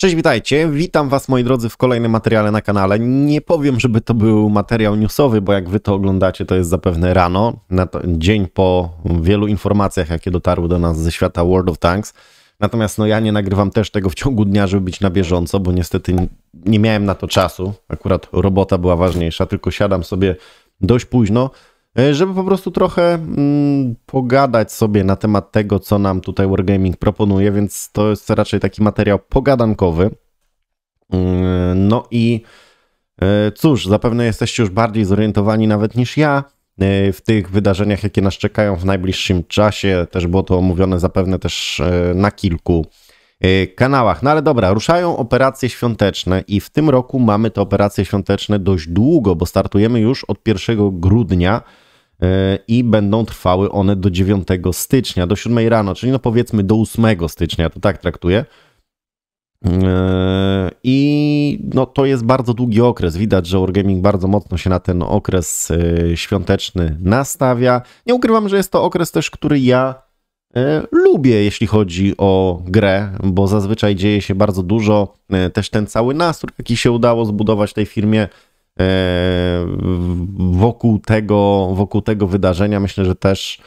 Cześć, witajcie. Witam Was, moi drodzy, w kolejnym materiale na kanale. Nie powiem, żeby to był materiał newsowy, bo jak Wy to oglądacie, to jest zapewne rano, dzień po wielu informacjach, jakie dotarły do nas ze świata World of Tanks. Natomiast no, ja nie nagrywam też tego w ciągu dnia, żeby być na bieżąco, bo niestety nie miałem na to czasu. Akurat robota była ważniejsza, tylko siadam sobie dość późno. E, żeby po prostu trochę mm, pogadać sobie na temat tego, co nam tutaj Wargaming proponuje, więc to jest raczej taki materiał pogadankowy. Mm, no i e, cóż, zapewne jesteście już bardziej zorientowani nawet niż ja e, w tych wydarzeniach, jakie nas czekają w najbliższym czasie. Też było to omówione zapewne też na kilku kanałach. No ale dobra, ruszają operacje świąteczne i w tym roku mamy te operacje świąteczne dość długo, bo startujemy już od 1 grudnia i będą trwały one do 9 stycznia, do 7 rano, czyli no powiedzmy do 8 stycznia, to tak traktuję. E, I no to jest bardzo długi okres. Widać, że Wargaming bardzo mocno się na ten okres e, świąteczny nastawia. Nie ukrywam, że jest to okres też, który ja e, lubię, jeśli chodzi o grę, bo zazwyczaj dzieje się bardzo dużo. Też ten cały nastrój, jaki się udało zbudować tej firmie, E, wokół tego, wokół tego wydarzenia myślę, że też,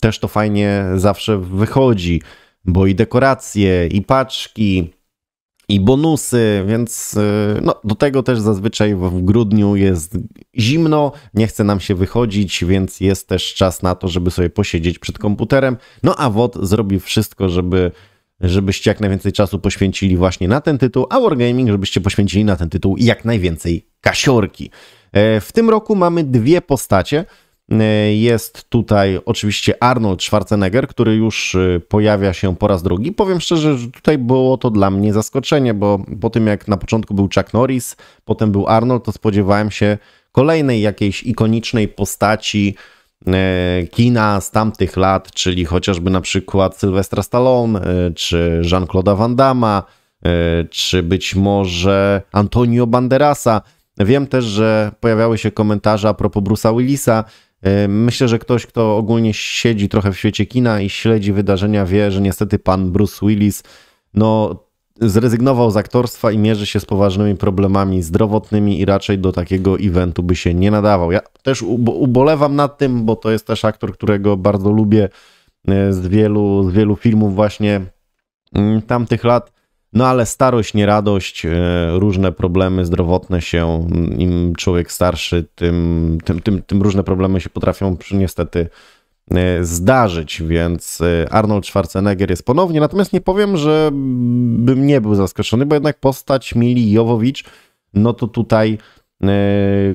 też to fajnie zawsze wychodzi, bo i dekoracje, i paczki, i bonusy, więc e, no, do tego też zazwyczaj w grudniu jest zimno, nie chce nam się wychodzić, więc jest też czas na to, żeby sobie posiedzieć przed komputerem. No a WOD zrobi wszystko, żeby żebyście jak najwięcej czasu poświęcili właśnie na ten tytuł, a Wargaming, żebyście poświęcili na ten tytuł jak najwięcej kasiorki. E, w tym roku mamy dwie postacie. E, jest tutaj oczywiście Arnold Schwarzenegger, który już e, pojawia się po raz drugi. Powiem szczerze, że tutaj było to dla mnie zaskoczenie, bo po tym jak na początku był Chuck Norris, potem był Arnold, to spodziewałem się kolejnej jakiejś ikonicznej postaci, E, kina z tamtych lat, czyli chociażby na przykład Sylwestra Stallone, e, czy jean Claude Van Damme, e, czy być może Antonio Banderasa. Wiem też, że pojawiały się komentarze a propos Bruce'a Willisa. Myślę, że ktoś, kto ogólnie siedzi trochę w świecie kina i śledzi wydarzenia, wie, że niestety pan Bruce Willis no, zrezygnował z aktorstwa i mierzy się z poważnymi problemami zdrowotnymi i raczej do takiego eventu by się nie nadawał. Ja też ubolewam nad tym, bo to jest też aktor, którego bardzo lubię e, z wielu, z wielu filmów właśnie mm, tamtych lat. No ale starość, nie radość, e, różne problemy zdrowotne się, mm, im człowiek starszy, tym, tym, tym, tym różne problemy się potrafią niestety E, zdarzyć, więc e, Arnold Schwarzenegger jest ponownie. Natomiast nie powiem, że bym nie był zaskoczony, bo jednak postać Mili Jowowicz, no to tutaj e,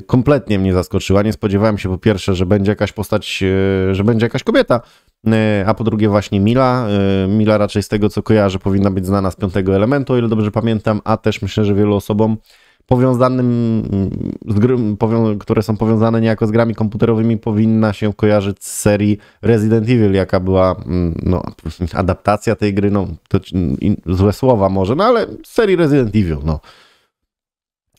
kompletnie mnie zaskoczyła. Nie spodziewałem się po pierwsze, że będzie jakaś postać, że będzie jakaś kobieta, a po drugie właśnie Mila. Mila raczej z tego, co kojarzę, powinna być znana z piątego elementu, o ile dobrze pamiętam, a też myślę, że wielu osobom powiązanym z gry, które są powiązane niejako z grami komputerowymi, powinna się kojarzyć z serii Resident Evil, jaka była mm, no, adaptacja tej gry, no to mm, złe słowa może, no ale serii Resident Evil, no.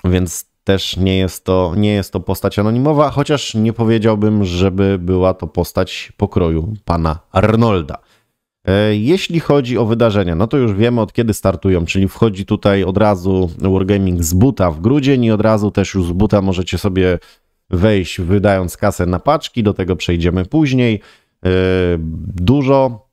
Więc też nie jest, to, nie jest to postać anonimowa, chociaż nie powiedziałbym, żeby była to postać pokroju pana Arnolda. E, jeśli chodzi o wydarzenia, no to już wiemy od kiedy startują, czyli wchodzi tutaj od razu Wargaming z buta w grudzień i od razu też już z buta możecie sobie wejść wydając kasę na paczki, do tego przejdziemy później. E, dużo,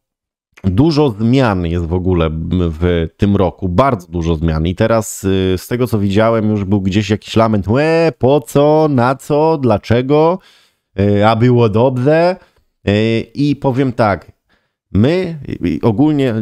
dużo zmian jest w ogóle w tym roku, bardzo dużo zmian i teraz e, z tego co widziałem już był gdzieś jakiś lament, łe, po co, na co, dlaczego, a było dobrze i powiem tak, My ogólnie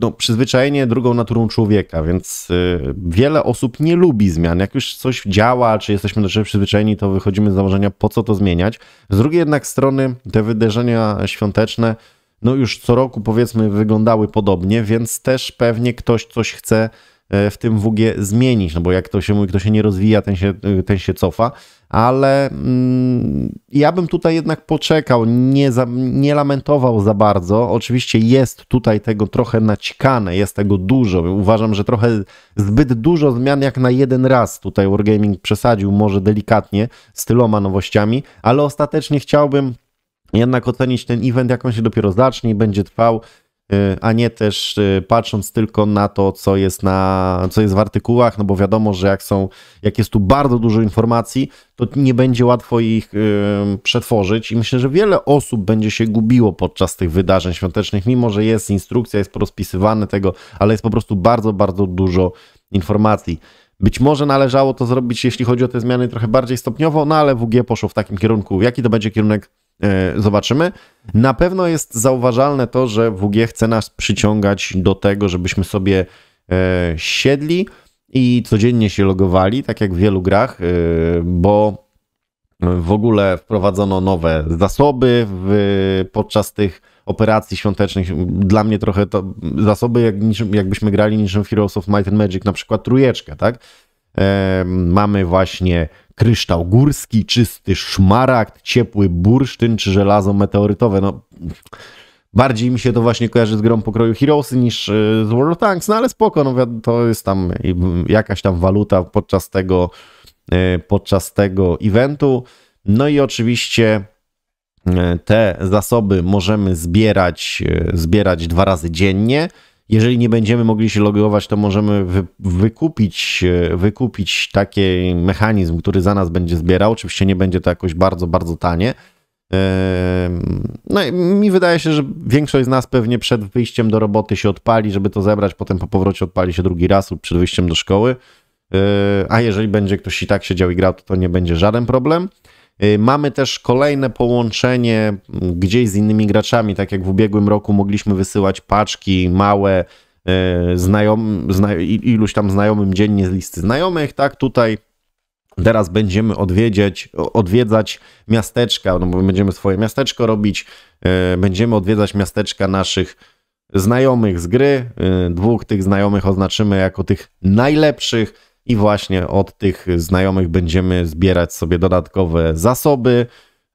no, przyzwyczajenie drugą naturą człowieka, więc y, wiele osób nie lubi zmian. Jak już coś działa, czy jesteśmy do czegoś przyzwyczajeni, to wychodzimy z założenia, po co to zmieniać. Z drugiej jednak strony te wydarzenia świąteczne no już co roku powiedzmy wyglądały podobnie, więc też pewnie ktoś coś chce E, w tym WG zmienić, no bo jak to się mówi, kto się nie rozwija, ten się, e, ten się cofa, ale mm, ja bym tutaj jednak poczekał, nie, za, nie lamentował za bardzo. Oczywiście jest tutaj tego trochę naćkane, jest tego dużo. Uważam, że trochę zbyt dużo zmian jak na jeden raz tutaj Wargaming przesadził, może delikatnie, z tyloma nowościami, ale ostatecznie chciałbym jednak ocenić ten event, jak on się dopiero zacznie i będzie trwał. E, a nie też e, patrząc tylko na to, co jest, na, co jest w artykułach, no bo wiadomo, że jak, są, jak jest tu bardzo dużo informacji, to nie będzie łatwo ich e, przetworzyć i myślę, że wiele osób będzie się gubiło podczas tych wydarzeń świątecznych, mimo że jest instrukcja, jest porozpisywane tego, ale jest po prostu bardzo, bardzo dużo informacji. Być może należało to zrobić, jeśli chodzi o te zmiany, trochę bardziej stopniowo, no ale WG poszło w takim kierunku. Jaki to będzie kierunek? E, zobaczymy. Na pewno jest zauważalne to, że WG chce nas przyciągać do tego, żebyśmy sobie e, siedli i codziennie się logowali, tak jak w wielu grach, e, bo w ogóle wprowadzono nowe zasoby w, podczas tych operacji świątecznych. Dla mnie trochę to zasoby, jak, jakbyśmy grali niczym Heroes of Might and Magic, na przykład trójeczkę, tak? mamy właśnie kryształ górski, czysty szmaragd, ciepły bursztyn czy żelazo meteorytowe. No, bardziej mi się to właśnie kojarzy z grą pokroju Heroesy niż e, z World of Tanks, no ale spoko, no, to jest tam jakaś tam waluta podczas tego, e, podczas tego eventu. No i oczywiście e, te zasoby możemy zbierać, zbierać dwa razy dziennie. Jeżeli nie będziemy mogli się logować, to możemy wy, wykupić, e, wykupić taki mechanizm, który za nas będzie zbierał. Oczywiście nie będzie to jakoś bardzo, bardzo tanie. No i mi wydaje się, że większość z nas pewnie przed wyjściem do roboty się odpali, żeby to zebrać, potem po powrocie odpali się drugi raz lub przed wyjściem do szkoły. E, a jeżeli będzie ktoś i tak siedział i grał, to, to nie będzie żaden problem. Y, mamy też kolejne połączenie gdzieś z innymi graczami, tak jak w ubiegłym roku mogliśmy wysyłać paczki małe y, znajom, zna, iluś tam znajomym dziennie z listy znajomych, tak tutaj Teraz będziemy odwiedzić, odwiedzać miasteczka, no bo będziemy swoje miasteczko robić. Y, będziemy odwiedzać miasteczka naszych znajomych z gry. Dwóch tych znajomych oznaczymy jako tych najlepszych i właśnie od tych znajomych będziemy zbierać sobie dodatkowe zasoby.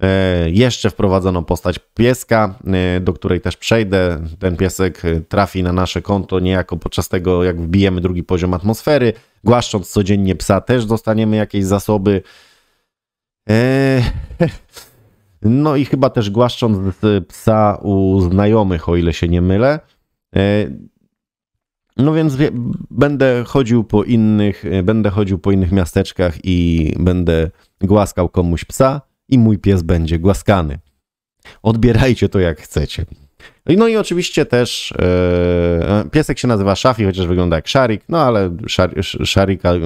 E, jeszcze wprowadzono postać pieska, e, do której też przejdę. Ten piesek e, trafi na nasze konto niejako podczas tego, jak wbijemy drugi poziom atmosfery. Głaszcząc codziennie psa, też dostaniemy jakieś zasoby. No i chyba też głaszcząc psa u znajomych, o ile się nie mylę. No więc wie, będę chodził po innych, e, będę chodził po innych miasteczkach i będę głaskał komuś psa i mój pies będzie głaskany. Odbierajcie to jak chcecie. No i oczywiście też e, piesek się nazywa Szafi, chociaż wygląda jak Szarik, no ale szar, Szarika, e,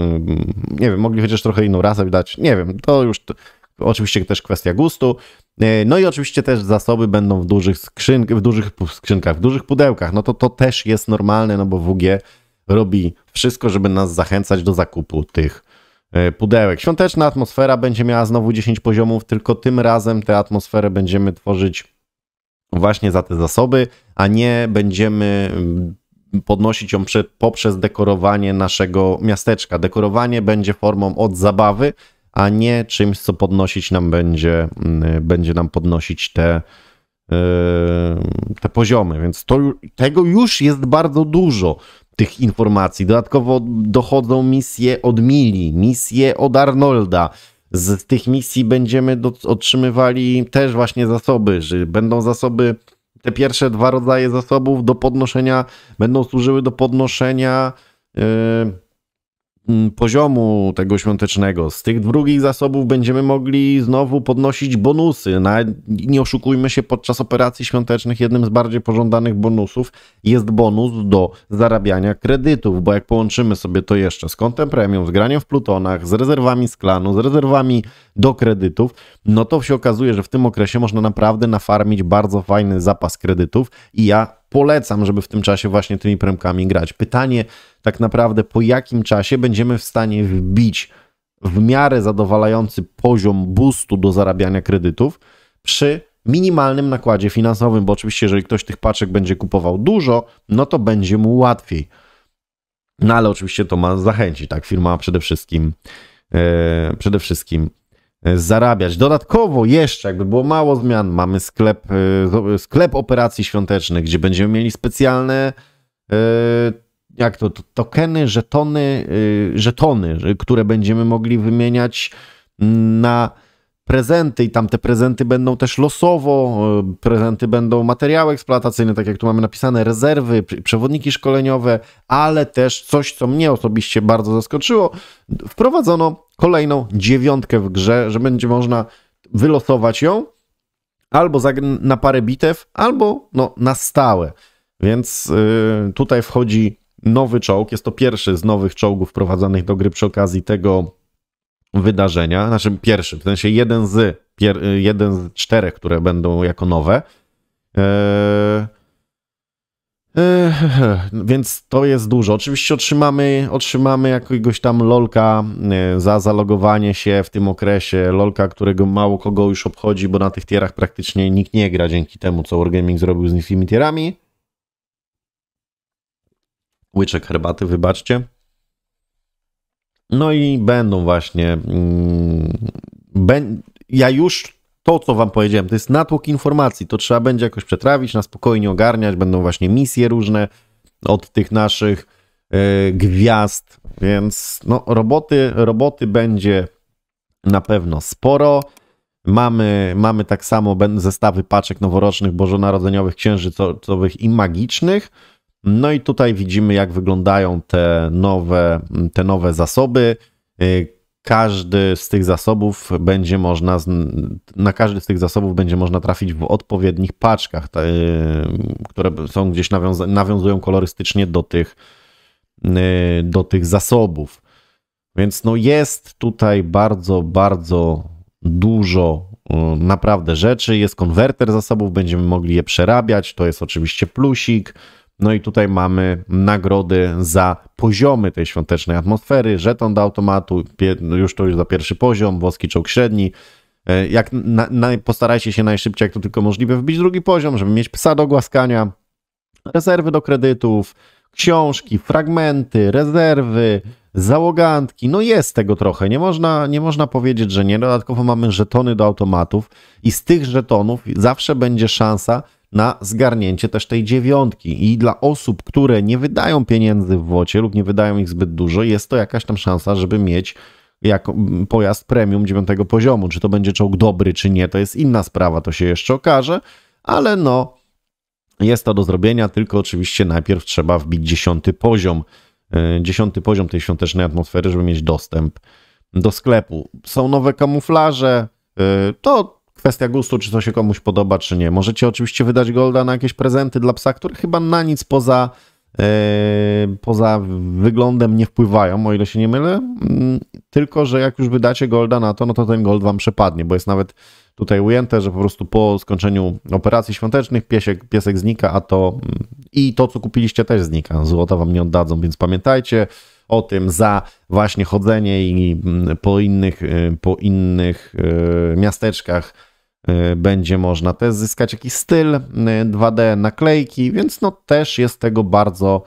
nie wiem, mogli chociaż trochę inną rasę dać, nie wiem, to już to, oczywiście też kwestia gustu. E, no i oczywiście też zasoby będą w dużych skrzynkach, w dużych skrzynkach, w dużych pudełkach. No to to też jest normalne, no bo WG robi wszystko, żeby nas zachęcać do zakupu tych e, pudełek. Świąteczna atmosfera będzie miała znowu 10 poziomów, tylko tym razem tę atmosferę będziemy tworzyć właśnie za te zasoby, a nie będziemy mm, podnosić ją poprzez dekorowanie naszego miasteczka. Dekorowanie będzie formą od zabawy, a nie czymś, co podnosić nam będzie, mm, będzie nam podnosić te, e, te poziomy. Więc to, tego już jest bardzo dużo tych informacji. Dodatkowo dochodzą misje od Mili, misje od Arnolda. Z tych misji będziemy do, otrzymywali też właśnie zasoby, że będą zasoby, te pierwsze dwa rodzaje zasobów do podnoszenia, będą służyły do podnoszenia. Yy, Mm, poziomu tego świątecznego, z tych drugich zasobów będziemy mogli znowu podnosić bonusy. nie oszukujmy się, podczas operacji świątecznych jednym z bardziej pożądanych bonusów jest bonus do zarabiania kredytów, bo jak połączymy sobie to jeszcze z kontem premium, z graniem w plutonach, z rezerwami z klanu, z rezerwami do kredytów, no to się okazuje, że w tym okresie można naprawdę nafarmić bardzo fajny zapas kredytów i ja polecam, żeby w tym czasie właśnie tymi premkami grać. Pytanie tak naprawdę, po jakim czasie będziemy w stanie wbić w miarę zadowalający poziom boostu do zarabiania kredytów przy minimalnym nakładzie finansowym, bo oczywiście jeżeli ktoś tych paczek będzie kupował dużo, no to będzie mu łatwiej. No ale oczywiście to ma zachęcić, tak? Firma przede wszystkim, yy, przede wszystkim E, zarabiać. Dodatkowo jeszcze, jakby było mało zmian, mamy sklep, e, sklep operacji świątecznych, gdzie będziemy mieli specjalne e, jak to, tokeny, żetony, żetony, które będziemy mogli wymieniać na prezenty i tam te prezenty będą też losowo, prezenty będą materiały eksploatacyjne, tak jak tu mamy napisane, rezerwy, przewodniki szkoleniowe, ale też coś, co mnie osobiście bardzo zaskoczyło, wprowadzono kolejną dziewiątkę w grze, że będzie można wylosować ją albo na parę bitew, albo no, na stałe. Więc yy, tutaj wchodzi nowy czołg. Jest to pierwszy z nowych czołgów wprowadzanych do gry przy okazji tego wydarzenia. Znaczy pierwszy, w sensie jeden z, jeden z czterech, które będą jako nowe. Yy, więc to jest dużo. Oczywiście otrzymamy, otrzymamy jakiegoś tam lolka e, za zalogowanie się w tym okresie. Lolka, którego mało kogo już obchodzi, bo na tych tierach praktycznie nikt nie gra dzięki temu, co Wargaming zrobił z nimi tierami. Łyczek herbaty, wybaczcie. No i będą właśnie. Mm, ben, ja już to, co wam powiedziałem, to jest natłok informacji, to trzeba będzie jakoś przetrawić, na spokojnie ogarniać, będą właśnie misje różne od tych naszych yy, gwiazd, więc no, roboty, roboty będzie na pewno sporo. Mamy, mamy tak samo zestawy paczek noworocznych, bożonarodzeniowych, księżycowych i magicznych. No i tutaj widzimy, jak wyglądają te nowe, te nowe zasoby. E, każdy z tych zasobów będzie można, na każdy z tych zasobów będzie można trafić w odpowiednich paczkach, które są gdzieś nawiąza- nawiązują kolorystycznie do tych, y, do tych zasobów. Więc no jest tutaj bardzo, bardzo dużo y, naprawdę rzeczy. Jest konwerter zasobów, będziemy mogli je przerabiać. To jest oczywiście plusik. No i tutaj mamy nagrody za poziomy tej świątecznej atmosfery, żeton do automatu, no już to już za pierwszy poziom, włoski czołg średni. E, jak na, na, postarajcie się najszybciej, jak to tylko możliwe, wbić drugi poziom, żeby mieć psa do głaskania, rezerwy do kredytów, książki, fragmenty, rezerwy, załogantki. No jest tego trochę. Nie można, nie można powiedzieć, że nie. Dodatkowo mamy żetony do automatów i z tych żetonów zawsze będzie szansa, na zgarnięcie też tej dziewiątki. I dla osób, które nie wydają pieniędzy w wocie lub nie wydają ich zbyt dużo, jest to jakaś tam szansa, żeby mieć jak mm, pojazd premium dziewiątego poziomu. Czy to będzie czołg dobry, czy nie, to jest inna sprawa, to się jeszcze okaże, ale no, jest to do zrobienia, tylko oczywiście najpierw trzeba wbić dziesiąty poziom, e, dziesiąty poziom tej świątecznej atmosfery, żeby mieć dostęp do sklepu. Są nowe kamuflaże, e, to kwestia gustu, czy to się komuś podoba, czy nie. Możecie oczywiście wydać golda na jakieś prezenty dla psa, które chyba na nic poza, e, poza wyglądem nie wpływają, o ile się nie mylę. Mm, tylko, że jak już wydacie golda na to, no to ten gold wam przepadnie, bo jest nawet tutaj ujęte, że po prostu po skończeniu operacji świątecznych piesek piesek znika, a to mm, i to, co kupiliście też znika. Złota wam nie oddadzą, więc pamiętajcie o tym za właśnie chodzenie i mm, po innych, y, po innych y, miasteczkach Y, będzie można też zyskać jakiś styl 2D, y, naklejki, więc no też jest tego bardzo,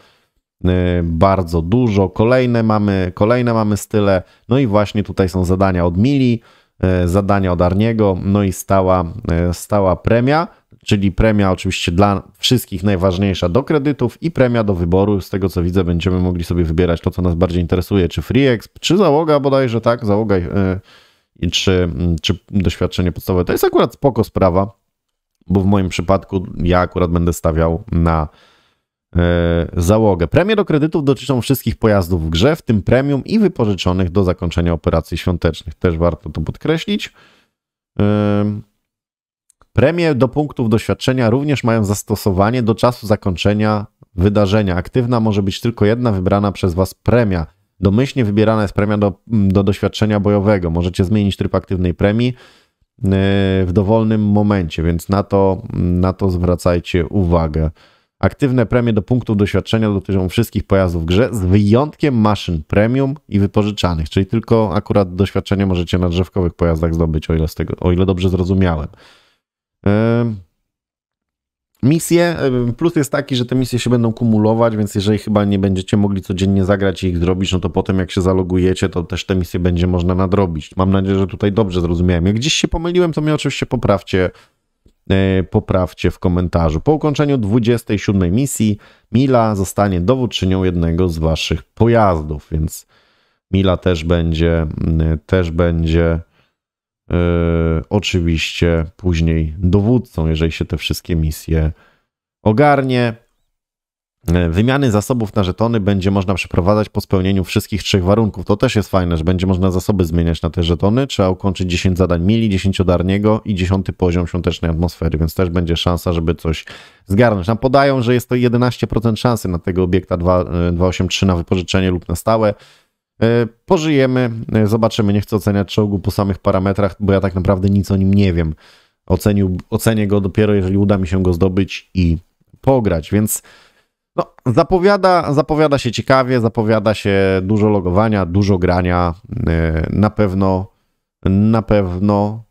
y, bardzo dużo. Kolejne mamy, kolejne mamy style, no i właśnie tutaj są zadania od Mili, zadania od Arniego, no i stała, stała premia, czyli premia oczywiście dla wszystkich najważniejsza do kredytów i premia do wyboru. Z tego co widzę, będziemy mogli sobie wybierać to, co nas bardziej interesuje, czy FreeExp, czy załoga bodajże, tak, załoga... Yy, czy, mm, czy doświadczenie podstawowe. To jest akurat spoko sprawa, bo w moim przypadku ja akurat będę stawiał na e, załogę. Premie do kredytów dotyczą wszystkich pojazdów w grze, w tym premium i wypożyczonych do zakończenia operacji świątecznych. Też warto to podkreślić. Premie do punktów doświadczenia również mają zastosowanie do czasu zakończenia wydarzenia. Aktywna może być tylko jedna wybrana przez Was premia. Domyślnie wybierana jest premia do, mm, do doświadczenia bojowego. Możecie zmienić tryb aktywnej premii e, w dowolnym momencie, więc na to, na to zwracajcie uwagę. Aktywne premie do punktów doświadczenia dotyczą wszystkich pojazdów w grze, z wyjątkiem maszyn premium i wypożyczanych, czyli tylko akurat doświadczenie możecie na drzewkowych pojazdach zdobyć, o ile, tego, o ile dobrze zrozumiałem. Yy misje. Plus jest taki, że te misje się będą kumulować, więc jeżeli chyba nie będziecie mogli codziennie zagrać i ich zrobić, no to potem jak się zalogujecie, to też te misje będzie można nadrobić. Mam nadzieję, że tutaj dobrze zrozumiałem. Jak gdzieś się pomyliłem, to mnie oczywiście poprawcie e, poprawcie w komentarzu. Po ukończeniu 27 misji Mila zostanie dowódczynią jednego z waszych pojazdów, więc Mila też będzie, mm, też będzie E, oczywiście później dowódcą, jeżeli się te wszystkie misje ogarnie. E, wymiany zasobów na żetony będzie można przeprowadzać po spełnieniu wszystkich trzech warunków. To też jest fajne, że będzie można zasoby zmieniać na te żetony. Trzeba ukończyć 10 zadań mili, 10 odarniego i 10 poziom świątecznej atmosfery, więc też będzie szansa, żeby coś zgarnąć. Nam podają, że jest to 11% szansy na tego obiekta 283 e, na wypożyczenie lub na stałe. E, pożyjemy, e, zobaczymy, nie chcę oceniać czołgu po samych parametrach, bo ja tak naprawdę nic o nim nie wiem. Ocenił, ocenię go dopiero, jeżeli uda mi się go zdobyć i pograć, więc no, zapowiada, zapowiada się ciekawie, zapowiada się dużo logowania, dużo grania. E, na pewno, na pewno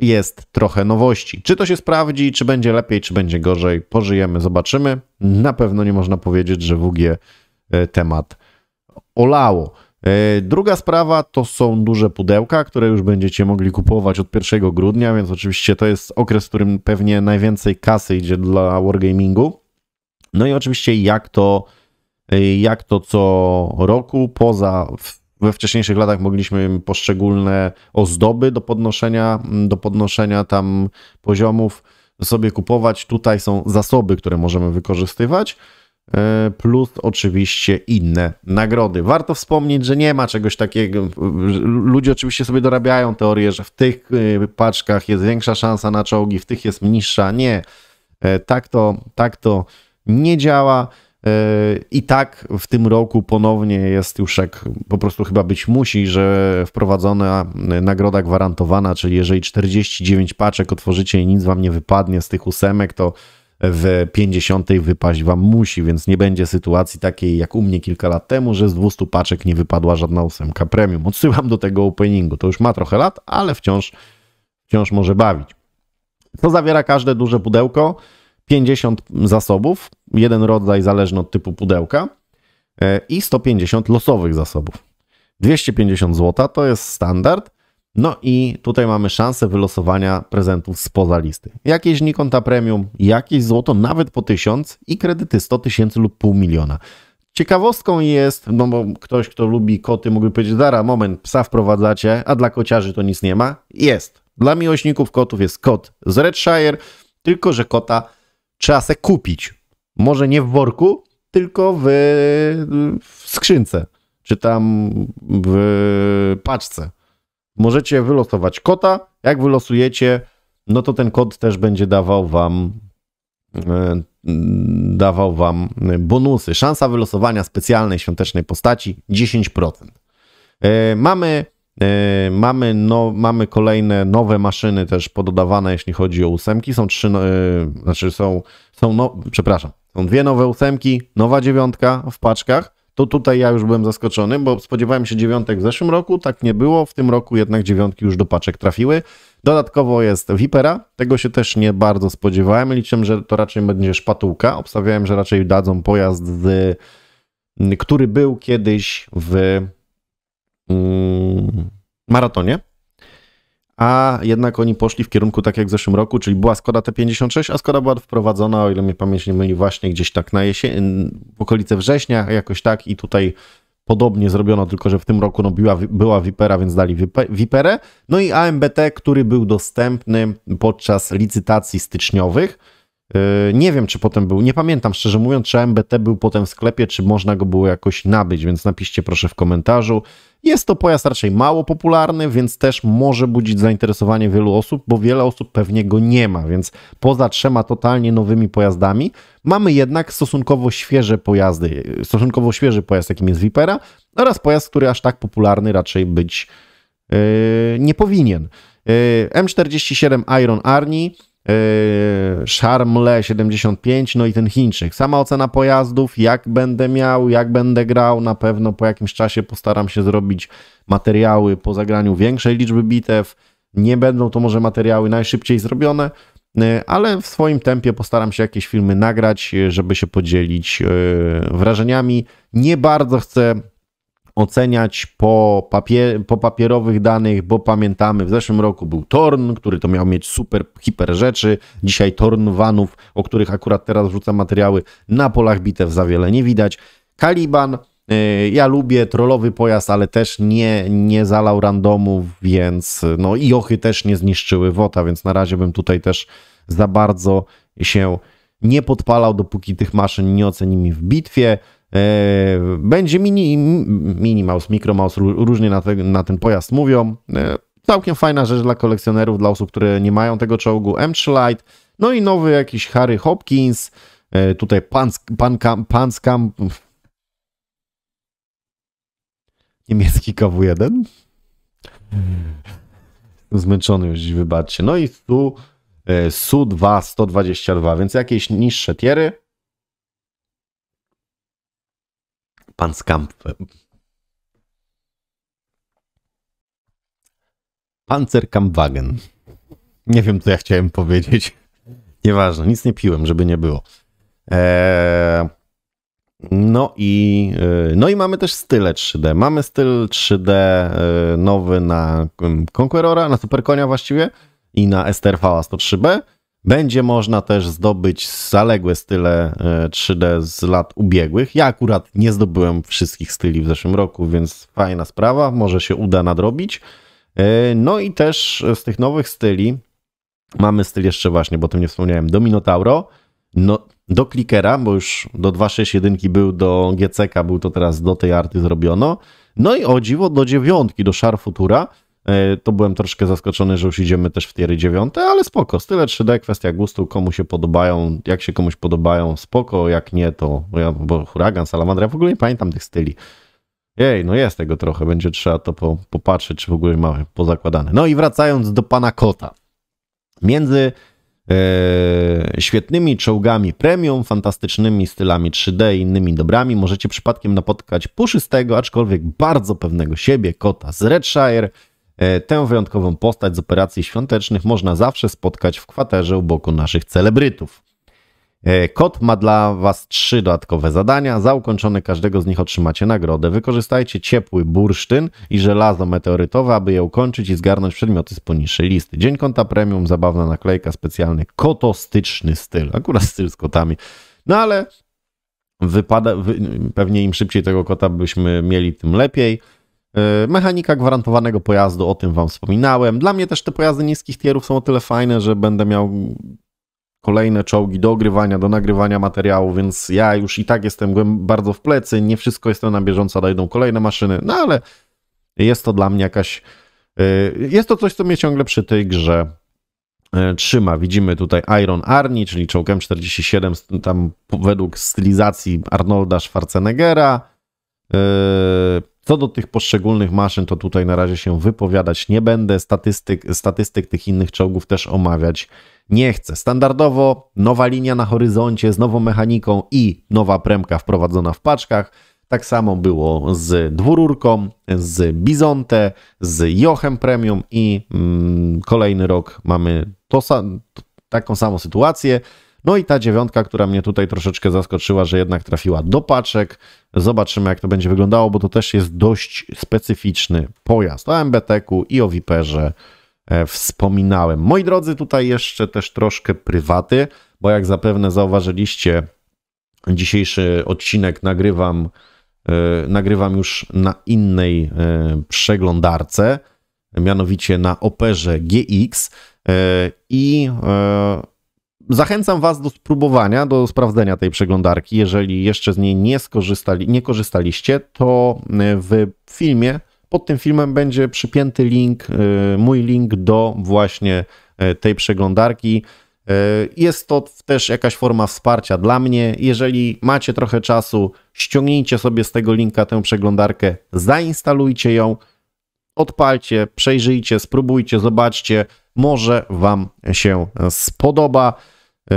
jest trochę nowości. Czy to się sprawdzi, czy będzie lepiej, czy będzie gorzej, pożyjemy, zobaczymy. Na pewno nie można powiedzieć, że WG temat olało. E, druga sprawa to są duże pudełka, które już będziecie mogli kupować od 1 grudnia, więc oczywiście to jest okres, w którym pewnie najwięcej kasy idzie dla wargamingu. No i oczywiście jak to, e, jak to co roku, poza we wcześniejszych latach mogliśmy poszczególne ozdoby do podnoszenia, do podnoszenia tam poziomów sobie kupować. Tutaj są zasoby, które możemy wykorzystywać. E, plus oczywiście inne nagrody. Warto wspomnieć, że nie ma czegoś takiego. Ludzie oczywiście sobie dorabiają teorię, że w tych e, paczkach jest większa szansa na czołgi, w tych jest niższa. Nie. E, tak to, tak to nie działa. I tak w tym roku ponownie jest już jak po prostu chyba być musi, że wprowadzona nagroda gwarantowana, czyli jeżeli 49 paczek otworzycie i nic wam nie wypadnie z tych ósemek, to w 50 wypaść wam musi, więc nie będzie sytuacji takiej jak u mnie kilka lat temu, że z 200 paczek nie wypadła żadna ósemka premium. Odsyłam do tego openingu. To już ma trochę lat, ale wciąż, wciąż może bawić. Co zawiera każde duże pudełko? 50 zasobów, jeden rodzaj zależny od typu pudełka e, i 150 losowych zasobów. 250 zł to jest standard. No i tutaj mamy szansę wylosowania prezentów spoza listy. Jakieś Nikonta Premium, jakieś złoto, nawet po 1000 i kredyty 100 tysięcy lub pół miliona. Ciekawostką jest, no bo ktoś, kto lubi koty, mógłby powiedzieć, dara, moment, psa wprowadzacie, a dla kociarzy to nic nie ma. Jest. Dla miłośników kotów jest kot z Redshire, tylko że kota trzeba se kupić. Może nie w worku, tylko w, w skrzynce, czy tam w paczce możecie wylosować kota. Jak wylosujecie, no to ten kod też będzie dawał wam e, dawał wam bonusy. Szansa wylosowania specjalnej świątecznej postaci 10%. E, mamy e, Mamy, no, mamy kolejne nowe maszyny też pododawane, jeśli chodzi o ósemki. Są trzy, no, znaczy są, są no, przepraszam, są dwie nowe ósemki, nowa dziewiątka w paczkach. To tutaj ja już byłem zaskoczony, bo spodziewałem się dziewiątek w zeszłym roku, tak nie było. W tym roku jednak dziewiątki już do paczek trafiły. Dodatkowo jest Vipera, tego się też nie bardzo spodziewałem. Liczę, że to raczej będzie szpatułka. Obstawiałem, że raczej dadzą pojazd, z, który był kiedyś w mm, maratonie a jednak oni poszli w kierunku tak jak w zeszłym roku, czyli była Skoda T56, a Skoda była wprowadzona, o ile mnie pamięć nie myli, właśnie gdzieś tak na jesień, w okolice września jakoś tak i tutaj podobnie zrobiono, tylko że w tym roku no, była, była Vipera, więc dali Viperę. No i AMBT, który był dostępny podczas licytacji styczniowych, Yy, nie wiem, czy potem był, nie pamiętam szczerze mówiąc, czy MBT był potem w sklepie, czy można go było jakoś nabyć, więc napiszcie proszę w komentarzu. Jest to pojazd raczej mało popularny, więc też może budzić zainteresowanie wielu osób, bo wiele osób pewnie go nie ma, więc poza trzema totalnie nowymi pojazdami mamy jednak stosunkowo świeże pojazdy, stosunkowo świeży pojazd, jakim jest Vipera oraz pojazd, który aż tak popularny raczej być yy, nie powinien. Yy, M47 Iron Arnie Sharmle yy, 75, no i ten Chińczyk. Sama ocena pojazdów, jak będę miał, jak będę grał, na pewno po jakimś czasie postaram się zrobić materiały po zagraniu większej liczby bitew. Nie będą to może materiały najszybciej zrobione, yy, ale w swoim tempie postaram się jakieś filmy nagrać, yy, żeby się podzielić wrażeniami. Nie bardzo chcę oceniać po, papier po papierowych danych, bo pamiętamy, w zeszłym roku był Torn, który to miał mieć super, hiper rzeczy. Dzisiaj Torn Vanów, o których akurat teraz rzucam materiały, na polach bitew za wiele nie widać. Kaliban, e, ja lubię trollowy pojazd, ale też nie, nie zalał randomów, więc no i ochy też nie zniszczyły WOTA, więc na razie bym tutaj też za bardzo się nie podpalał, dopóki tych maszyn nie ocenimy w bitwie. E, będzie mini, mini mouse, micro mouse, różnie na, te, na ten pojazd mówią. E, całkiem fajna rzecz dla kolekcjonerów, dla osób, które nie mają tego czołgu. M3 Lite, no i nowy jakiś Harry Hopkins, e, tutaj Panskam... Niemiecki KW1? Zmęczony już, wybaczcie. No i tu Su, Su2 122, więc jakieś niższe tiery. Pan Panzer Panzerkampfwagen. Nie wiem, co ja chciałem powiedzieć. Nieważne, nic nie piłem, żeby nie było. Eee, no i, e, no i mamy też style 3D. Mamy styl 3D e, nowy na mm, Conquerora, na Superkonia właściwie i na STRV 103B. Będzie można też zdobyć zaległe style 3D e, z lat ubiegłych. Ja akurat nie zdobyłem wszystkich styli w zeszłym roku, więc fajna sprawa, może się uda nadrobić. E, no i też z tych nowych styli mamy styl jeszcze właśnie, bo o tym nie wspomniałem, do Minotauro, no, do Clickera, bo już do 2.6.1 był, do GCK był to teraz do tej arty zrobiono. No i o dziwo do dziewiątki, do Sharfutura. Futura E, to byłem troszkę zaskoczony, że już idziemy też w tiery 9, ale spoko, style 3D, kwestia gustu, komu się podobają, jak się komuś podobają, spoko, jak nie, to ja, bo huragan, salamandra, ja w ogóle nie pamiętam tych styli. Ej, no jest tego trochę, będzie trzeba to po, popatrzeć, czy w ogóle mamy pozakładane. No i wracając do pana Kota. Między e, świetnymi czołgami premium, fantastycznymi stylami 3D i innymi dobrami możecie przypadkiem napotkać puszystego, aczkolwiek bardzo pewnego siebie kota z Redshire, E, tę wyjątkową postać z operacji świątecznych można zawsze spotkać w kwaterze u boku naszych celebrytów. E, Kot ma dla Was trzy dodatkowe zadania. Za ukończone każdego z nich otrzymacie nagrodę. Wykorzystajcie ciepły bursztyn i żelazo meteorytowe, aby je ukończyć i zgarnąć przedmioty z poniższej listy. Dzień konta premium, zabawna naklejka, specjalny kotostyczny styl. Akurat styl z kotami. No ale wypada, pewnie im szybciej tego kota byśmy mieli, tym lepiej. E, mechanika gwarantowanego pojazdu, o tym Wam wspominałem. Dla mnie też te pojazdy niskich tierów są o tyle fajne, że będę miał kolejne czołgi do ogrywania, do nagrywania materiału, więc ja już i tak jestem bardzo w plecy, nie wszystko jestem na bieżąco, dojdą kolejne maszyny, no ale jest to dla mnie jakaś, e, jest to coś, co mnie ciągle przy tej grze e, trzyma. Widzimy tutaj Iron Arni, czyli czołg M47, tam według stylizacji Arnolda Schwarzeneggera, co do tych poszczególnych maszyn, to tutaj na razie się wypowiadać nie będę. Statystyk, statystyk tych innych czołgów też omawiać nie chcę. Standardowo nowa linia na horyzoncie z nową mechaniką i nowa premka wprowadzona w paczkach. Tak samo było z dwururką, z Bizonte, z Jochem Premium i mm, kolejny rok mamy to, taką samą sytuację. No i ta dziewiątka, która mnie tutaj troszeczkę zaskoczyła, że jednak trafiła do paczek. Zobaczymy, jak to będzie wyglądało, bo to też jest dość specyficzny pojazd. O MBT-ku i o Viperze e, wspominałem. Moi drodzy, tutaj jeszcze też troszkę prywaty, bo jak zapewne zauważyliście, dzisiejszy odcinek nagrywam, e, nagrywam już na innej e, przeglądarce, mianowicie na Operze GX i Zachęcam Was do spróbowania, do sprawdzenia tej przeglądarki. Jeżeli jeszcze z niej nie, skorzystali, nie korzystaliście, to y, w filmie, pod tym filmem będzie przypięty link, y, mój link do właśnie y, tej przeglądarki. Jest to też jakaś forma wsparcia dla mnie. Jeżeli macie trochę czasu, ściągnijcie sobie z tego linka tę przeglądarkę, zainstalujcie ją, odpalcie, przejrzyjcie, spróbujcie, zobaczcie. Może Wam się spodoba. E,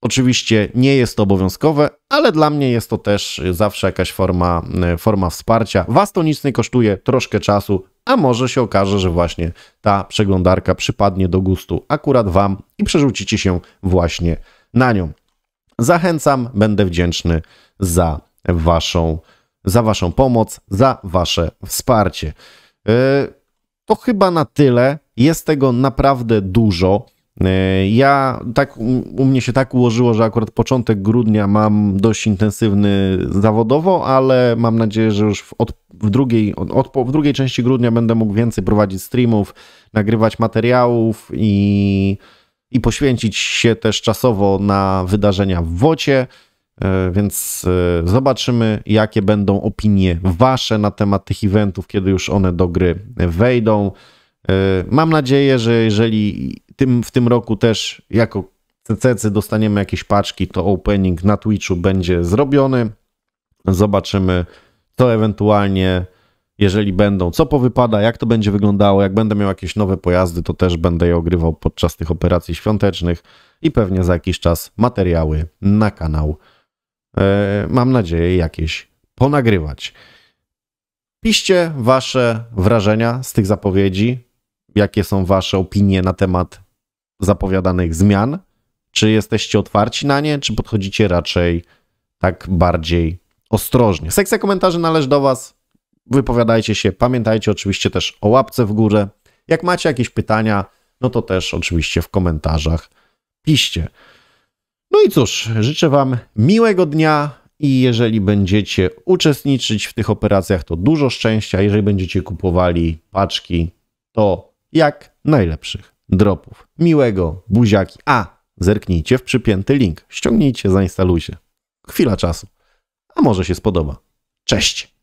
oczywiście nie jest to obowiązkowe, ale dla mnie jest to też zawsze jakaś forma, e, forma wsparcia. Was to nic nie kosztuje, troszkę czasu, a może się okaże, że właśnie ta przeglądarka przypadnie do gustu akurat Wam i przerzucicie się właśnie na nią. Zachęcam, będę wdzięczny za Waszą, za waszą pomoc, za Wasze wsparcie. E, to chyba na tyle. Jest tego naprawdę dużo. E, ja tak, u mnie się tak ułożyło, że akurat początek grudnia mam dość intensywny zawodowo, ale mam nadzieję, że już w, od, w drugiej, od, w drugiej części grudnia będę mógł więcej prowadzić streamów, nagrywać materiałów i, i poświęcić się też czasowo na wydarzenia w Wocie. E, więc e, zobaczymy, jakie będą opinie Wasze na temat tych eventów, kiedy już one do gry wejdą. E, mam nadzieję, że jeżeli tym, w tym roku też jako CCC dostaniemy jakieś paczki, to opening na Twitchu będzie zrobiony. Zobaczymy, co ewentualnie, jeżeli będą, co powypada, jak to będzie wyglądało. Jak będę miał jakieś nowe pojazdy, to też będę je ogrywał podczas tych operacji świątecznych i pewnie za jakiś czas materiały na kanał. E, mam nadzieję, jakieś ponagrywać. Piszcie wasze wrażenia z tych zapowiedzi jakie są wasze opinie na temat zapowiadanych zmian. Czy jesteście otwarci na nie, czy podchodzicie raczej tak bardziej ostrożnie? Sekcja komentarzy należy do was. Wypowiadajcie się. Pamiętajcie oczywiście też o łapce w górę. Jak macie jakieś pytania, no to też oczywiście w komentarzach piście. No i cóż, życzę Wam miłego dnia i jeżeli będziecie uczestniczyć w tych operacjach, to dużo szczęścia. Jeżeli będziecie kupowali paczki, to jak najlepszych dropów. Miłego buziaki. A, zerknijcie w przypięty link. Ściągnijcie, zainstalujcie. Chwila czasu. A może się spodoba. Cześć!